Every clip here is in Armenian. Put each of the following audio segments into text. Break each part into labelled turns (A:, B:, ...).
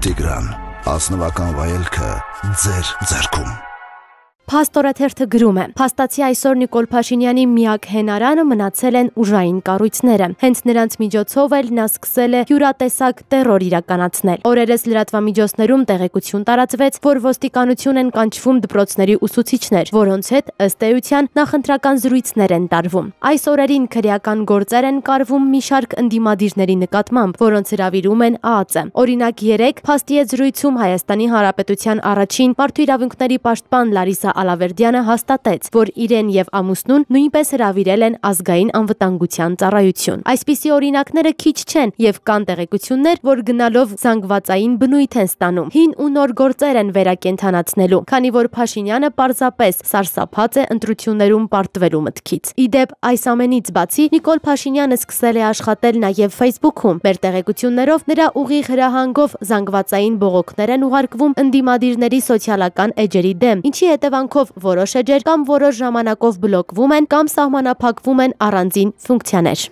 A: Տիգրան, ազնվական վայելքը ձեր ձեռքում։ Փաստորաթերթը գրում է. Փաստացի այսօր Նիկոլ Փաշինյանի միակ հենարանը մնացել են ուժային կառույցները։ Հենց նրանց միջոցով էլ նա սկսել է յուրատեսակ terror իրականացնել։ Օրերս լրատվամիջոցներում տեղեկություն տարածվեց, որ ոստիկանություն են կանչվում դպրոցների ուսուցիչներ, որոնց հետ ըստ էության նախընտրական զրույցներ են տարվում։ Այս օրերին քրեական գործեր են կարվում մի շարք ընդդիմադիրների նկատմամբ, որոնց հravirում են ԱԱԾ-ը։ Օրինակ 3 փաստի է զրույցում Հայաստանի Հանրապետության առաջին մարդու իրավունքների պաշտպան Լարիսա Ալավերդյանը հաստատեց, որ իրեն եւ ամուսնուն նույնպես հravirել են ազգային անվտանգության ծառայություն։ Այսպիսի օրինակները քիչ չեն եւ կան տեղեկություններ, որ գնալով զանգվածային բնույթ են ստանում։ Հին ու նոր գործեր են վերակենդանացնելու, քանի որ Փաշինյանը պարզապես սարսափած է ընտրություններում պարտվելու մտքից։ Իդեպ այս ամենից բացի Նիկոլ Փաշինյանը սկսել է աշխատել նաեւ Facebook-ում։ Մեր տեղեկություններով նրա ուղիղ հրահանգով զանգվածային բողոքներ են ուղարկվում ընդդիմադիրների սոցիալական էջերի դեմ, ինչի հետևանք արդյունքով որոշ էջեր կամ որոշ ժամանակով բլոկվում են կամ սահմանափակվում են առանձին ֆունկցիաներ։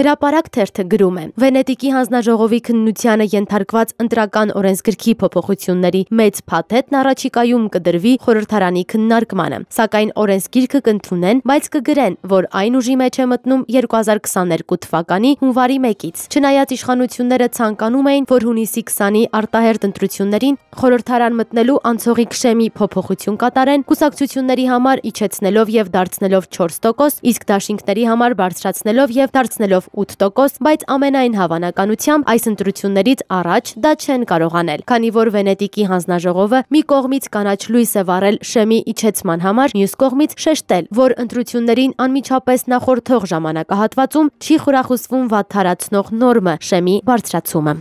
A: Հրապարակ թերթը գրում է. Վենետիկի հանձնաժողովի քննությանը ենթարկված ընտրական օրենսգրքի փոփոխությունների մեծ փաթեթն առաջիկայում կդրվի խորհրդարանի քննարկմանը, սակայն օրենսգիրքը կընդունեն, բայց կգրեն, որ այն ուժի մեջ է մտնում 2022 թվականի հունվարի 1-ից։ Չնայած իշխանությունները ցանկանում էին, որ հունիսի 20-ի արտահերտ ընտրություններին խորհրդարան մտնելու անցողի քշեմի փոփոխություն կատարեն կուսակցությունների համար իջեցնելով եւ դարձնելով 4%, իսկ դաշինքների համար բարձրացնելով եւ դարձնելով 8%, բայց ամենայն հավանականությամբ այս ընտրություններից առաջ դա չեն կարող անել, քանի որ Վենետիկի հանձնաժողովը մի կողմից կանաչ լույս է վառել շեմի իջեցման համար, մյուս կողմից շեշտել, որ ընտրություններին անմիջապես նախորդող ժամանակահատվածում չի խորախուսվում վատթարացնող նորմը՝ շեմի բարձրացումը։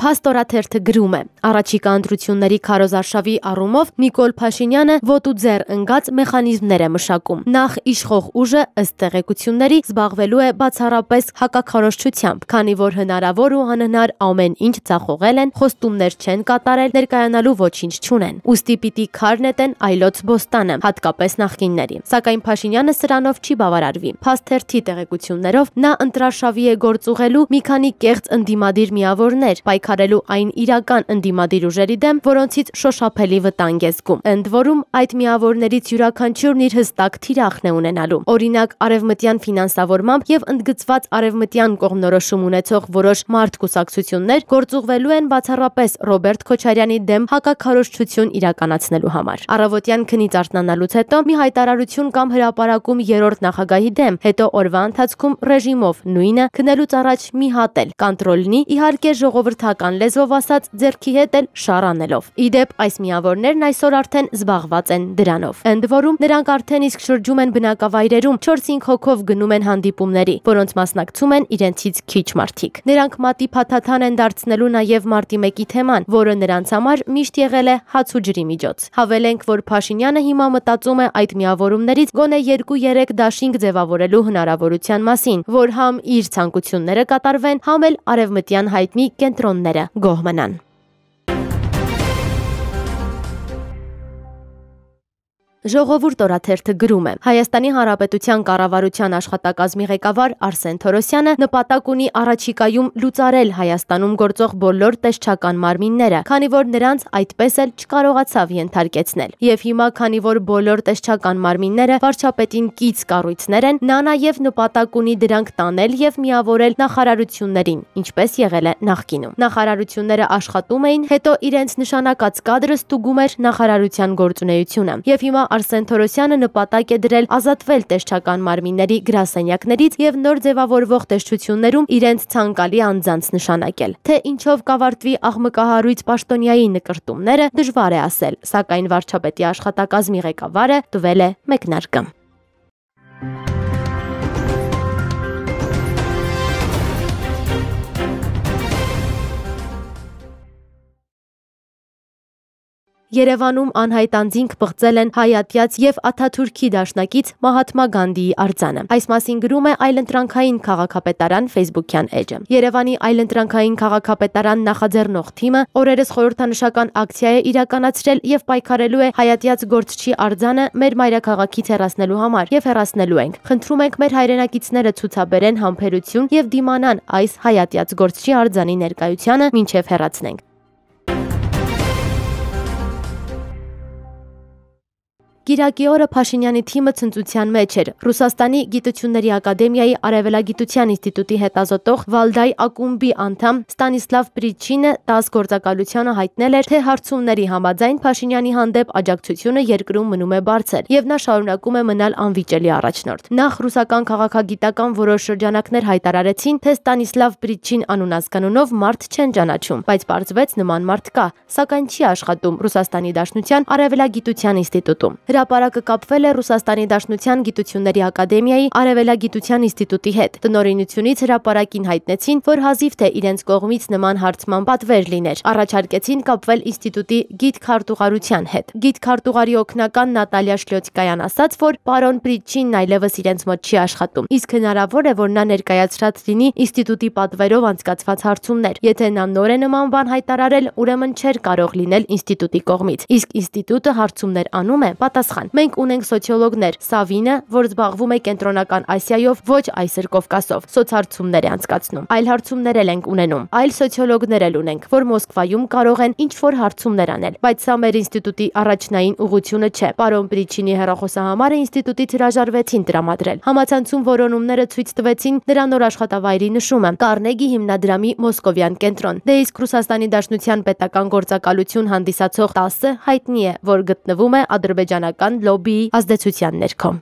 A: Փաստորաթերթը գրում է. Առաջիկա ընտրությունների քարոզարշավի առումով Նիկոլ Փաշինյանը ոտ ու ձեռ ընկած մեխանիզմներ է մշակում։ Նախ իշխող ուժը ըստ տեղեկությունների զբաղվելու է բացառապես հակակարոշչությամբ, քանի որ հնարավոր ու անհնար ամեն ինչ ցախողել են, խոստումներ չեն կատարել, ներկայանալու ոչինչ չունեն։ Ոստի պիտի քարնետեն այլոց Բոստանը, հատկապես նախկինների։ Սակայն Փաշինյանը սրանով չի բավարարվի։ Փաստերթի տեղեկություններով նա ընտրաշավի է գործ ուղելու մի քանի կեղծ ընդդիմադիր միավորներ, պայքար պայքարելու այն իրական ընդդիմադիր ուժերի դեմ, որոնցից շոշափելի վտանգ է զգում։ Ընդ որում այդ միավորներից յուրաքանչյուրն իր հստակ թիրախն է ունենալու։ Օրինակ արևմտյան ֆինանսավորմամբ եւ ընդգծված արևմտյան կողմնորոշում ունեցող որոշ մարդ կուսակցություններ գործուղվելու են բացառապես Ռոբերտ Քոչարյանի դեմ հակակարողություն իրականացնելու համար։ Առավոտյան քնից արթնանալուց հետո մի հայտարարություն կամ հրապարակում երրորդ նախագահի դեմ, հետո օրվա ընթացքում ռեժիմով նույնը քնելուց առաջ մի հատել։ Կոնտրոլնի իհարկե ժողովրդական հայկական լեզվով ասած ձերքի հետ էլ շարանելով։ Իդեպ այս միավորներն այսօր արդեն զբաղված են դրանով։ Ընդ որում նրանք արդեն իսկ շրջում են բնակավայրերում 4-5 հոգով գնում են հանդիպումների, որոնց մասնակցում են իրենցից քիչ մարդիկ։ Նրանք մատի փաթաթան են դարձնելու նաև մարտի 1-ի թեման, որը նրանց համար միշտ եղել է հաց ու ջրի միջոց։ Հավելենք, որ Փաշինյանը հիմա մտածում է այդ միավորումներից գոնե 2-3 դաշինք ձևավորելու հնարավորության մասին, որ համ իր ցանկությունները կատարվեն, համ էլ արևմտյան հայտնի կենտրոններ Gomera Gohmanan. Ժողովուրդ օրաթերթը գրում է. Հայաստանի Հանրապետության կառավարության աշխատակազմի ղեկավար Արսեն Թորոսյանը նպատակ ունի առաջիկայում լուծարել Հայաստանում գործող բոլոր տեսչական մարմինները, քանի որ նրանց այդպես էլ չկարողացավ ենթարկեցնել։ Եվ հիմա, քանի որ բոլոր տեսչական մարմինները վարչապետին կից կառույցներ են, նա նաև նպատակ ունի դրանք տանել եւ միավորել նախարարություններին, ինչպես եղել է նախկինում։ Նախարարությունները աշխատում էին, հետո իրենց նշանակած կադրը ստուգում էր նախարարության գործունեությունը։ Եվ հիմա Արսեն Թորոսյանը նպատակ է դրել ազատվել տեսչական մարմինների գրասենյակներից եւ նոր ձևավորվող տեսչություններում իրենց ցանկալի անձանց նշանակել։ Թե ինչով կավարտվի աղմկահարույց Պաշտոնյայի նկրտումները դժվար է ասել, սակայն վարչապետի աշխատակազմի ղեկավարը տվել է մեկնարկը։ Երևանում անհայտ անձինք բղծել են հայատյաց եւ Աթաթուրքի դաշնակից Մահատմա Գանդիի արձանը։ Այս մասին գրում է այլընտրանքային քաղաքապետարան Facebook-յան էջը։ Երևանի այլընտրանքային քաղաքապետարան նախաձեռնող թիմը օրերս խորհրդանշական ակցիա է իրականացրել եւ պայքարելու է հայատյաց գործչի արձանը մեր մայրաքաղաքից հեռացնելու համար եւ հեռացնելու ենք։ Խնդրում ենք մեր հայրենակիցները ցուցաբերեն համբերություն եւ դիմանան այս հայատյաց գործչի արձանի ներկայությանը ոչ միայն հեռացնենք։ Կիրակի օրը Փաշինյանի թիմը ցնծության մեջ էր։ Ռուսաստանի Գիտությունների Ակադեմիայի Արևելագիտության ինստիտուտի հետազոտող Վալդայ Ակումբի անդամ Ստանիսլավ Պրիչինը 10 գործակալությանը հայտնել էր, թե հարցումների համաձայն Փաշինյանի հանդեպ աջակցությունը երկրում մնում է բարձր, եւ նա շարունակում է մնալ անվիճելի առաջնորդ։ Նախ ռուսական քաղաքագիտական որոշ շրջանակներ հայտարարեցին, թե Ստանիսլավ Պրիչին անուն ազգանունով մարդ չեն ճանաչում, բայց պարզվեց նման մարդ կա, սակայն չի աշխատում Ռուսաստանի Դաշնության Արևելագիտության ինստիտուտում։ Հրա հրապարակը կապվել է Ռուսաստանի Դաշնության Գիտությունների Ակադեմիայի Արևելագիտության ինստիտուտի հետ։ Տնօրինությունից հրապարակին հայտնեցին, որ հազիվ թե իրենց կողմից նման հարցման պատվեր լիներ։ Առաջարկեցին կապվել ինստիտուտի գիտքարտուղարության հետ։ Գիտքարտուղարի օգնական Նատալիա Շլյոցկայան ասաց, որ պարոն Պրիչինն այլևս իրենց մոտ չի աշխատում, իսկ հնարավոր է, որ նա ներկայացրած լինի ինստիտուտի պատվերով անցկացված հարցումներ։ Եթե նա նոր է նման բան հայտարարել, ուրեմն չէր կարող լինել ինստիտուտի կողմից։ Իսկ ինստիտուտը հարցումներ անում է պատասխան համապատասխան։ Մենք ունենք սոցիոլոգներ՝ Սավինը, որ զբաղվում է կենտրոնական Ասիայով, ոչ այսր Կովկասով, սոցհարցումներ է անցկացնում։ Այլ հարցումներ էլ ենք ունենում։ Այլ սոցիոլոգներ էլ ունենք, որ Մոսկվայում կարող են ինչ որ հարցումներ անել, բայց սա մեր ինստիտուտի առաջնային ուղղությունը չէ։ Պարոն Պրիչինի հերախոսահամարը ինստիտուտի հրաժարվեցին տրամադրել։ Համացանցում որոնումները ցույց տվեցին նրա նոր աշխատավայրի նշումը՝ Կարնեգի հիմնադրամի Մոսկովյան կենտրոն։ Դե իսկ Ռուսաստանի Դաշնության պետական գործակալություն հանդիսացող 10-ը հայտնի է, որ գտնվում է Ադրբեջանական քաղաքական լոբիի ազդեցության ներքո։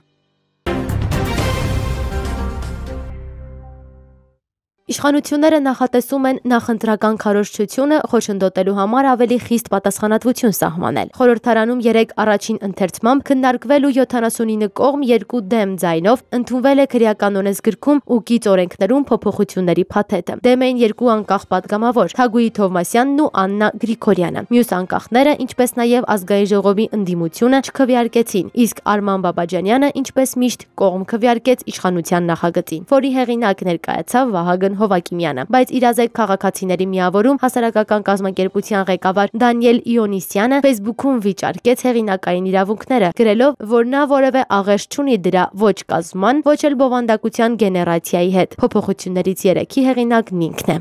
A: Իշխանությունները նախատեսում են նախընտրական քարոշչությունը խոչընդոտելու համար ավելի խիստ պատասխանատվություն սահմանել։ Խորհրդարանում 3 առաջին ընթերցմամբ քննարկվել ու 79 կողմ 2 դեմ ձայնով ընդունվել է քրեականոնես գրքում ու գիծ օրենքներում փոփոխությունների փաթեթը։ Դեմ էին երկու անկախ падգամավոր՝ Թագուհի Թովմասյանն ու Աննա Գրիգորյանը։ Մյուս անկախները, ինչպես նաև ազգային ժողովի ընդդիմությունը չքվիարկեցին, իսկ Արման Բաբաջանյանը, ինչպես միշտ, կողմ քվիարկեց իշխանության նախագծին, որի հեղինակ ներկայացավ Վահագն Հովակիմյանը, բայց իրազեկ քաղաքացիների միավորում հասարակական կազմակերպության ղեկավար Դանիել Իոնիսյանը Facebook-ում վիճարկեց հեղինակային իրավունքները, գրելով, որ նա որևէ աղերս չունի դրա ոչ կազմման, ոչ էլ բովանդակության գեներացիայի հետ։ Փոփոխություններից 3-ի հեղինակն ինքն է։